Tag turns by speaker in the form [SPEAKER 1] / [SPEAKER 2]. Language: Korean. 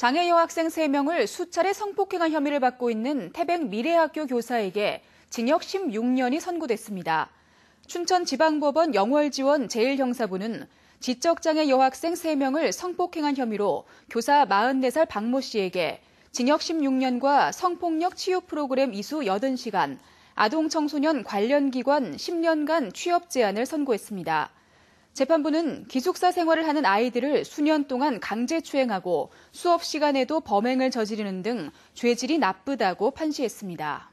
[SPEAKER 1] 장애 여학생 3명을 수차례 성폭행한 혐의를 받고 있는 태백 미래학교 교사에게 징역 16년이 선고됐습니다. 춘천지방법원 영월지원 제1형사부는 지적장애 여학생 3명을 성폭행한 혐의로 교사 44살 박모 씨에게 징역 16년과 성폭력 치유 프로그램 이수 80시간, 아동청소년 관련 기관 10년간 취업 제한을 선고했습니다. 재판부는 기숙사 생활을 하는 아이들을 수년 동안 강제 추행하고 수업 시간에도 범행을 저지르는 등 죄질이 나쁘다고 판시했습니다.